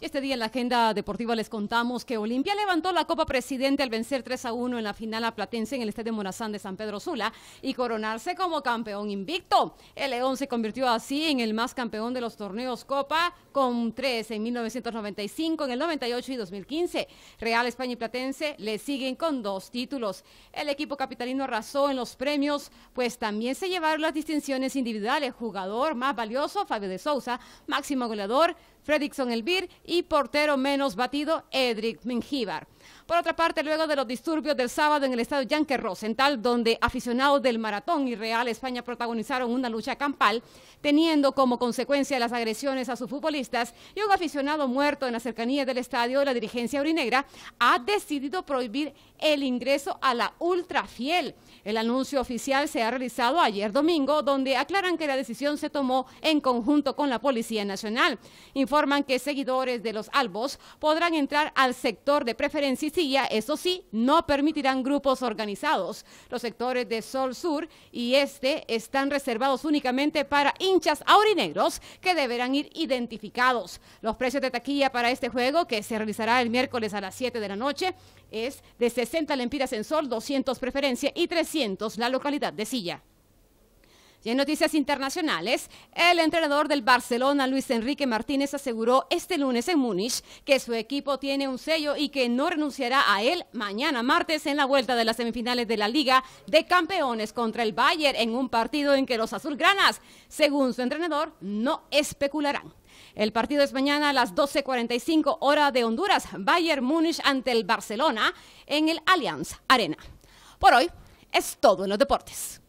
este día en la agenda deportiva les contamos que Olimpia levantó la Copa Presidente al vencer 3 a 1 en la final a Platense en el Estadio Morazán de San Pedro Sula y coronarse como campeón invicto. El León se convirtió así en el más campeón de los torneos Copa con tres en 1995, en el 98 y 2015. Real España y Platense le siguen con dos títulos. El equipo capitalino arrasó en los premios, pues también se llevaron las distinciones individuales. Jugador más valioso, Fabio de Sousa, máximo goleador, Fredrickson Elvir y portero menos batido, Edric Mengíbar. Por otra parte, luego de los disturbios del sábado en el estadio Yankee Rosenthal, donde aficionados del Maratón y Real España protagonizaron una lucha campal, teniendo como consecuencia las agresiones a sus futbolistas y un aficionado muerto en la cercanía del estadio, la dirigencia orinegra, ha decidido prohibir el ingreso a la ultrafiel. El anuncio oficial se ha realizado ayer domingo, donde aclaran que la decisión se tomó en conjunto con la Policía Nacional. Informan que seguidores de Los Albos podrán entrar al sector de preferencia y silla, eso sí, no permitirán grupos organizados. Los sectores de Sol Sur y Este están reservados únicamente para hinchas aurinegros que deberán ir identificados. Los precios de taquilla para este juego, que se realizará el miércoles a las 7 de la noche, es de 60 lempiras en Sol, 200 preferencia y 300 la localidad de Silla. Y en noticias internacionales, el entrenador del Barcelona, Luis Enrique Martínez, aseguró este lunes en Múnich que su equipo tiene un sello y que no renunciará a él mañana martes en la vuelta de las semifinales de la Liga de Campeones contra el Bayern en un partido en que los azulgranas, según su entrenador, no especularán. El partido es mañana a las 12.45 hora de Honduras, Bayern Múnich ante el Barcelona en el Allianz Arena. Por hoy es todo en los deportes.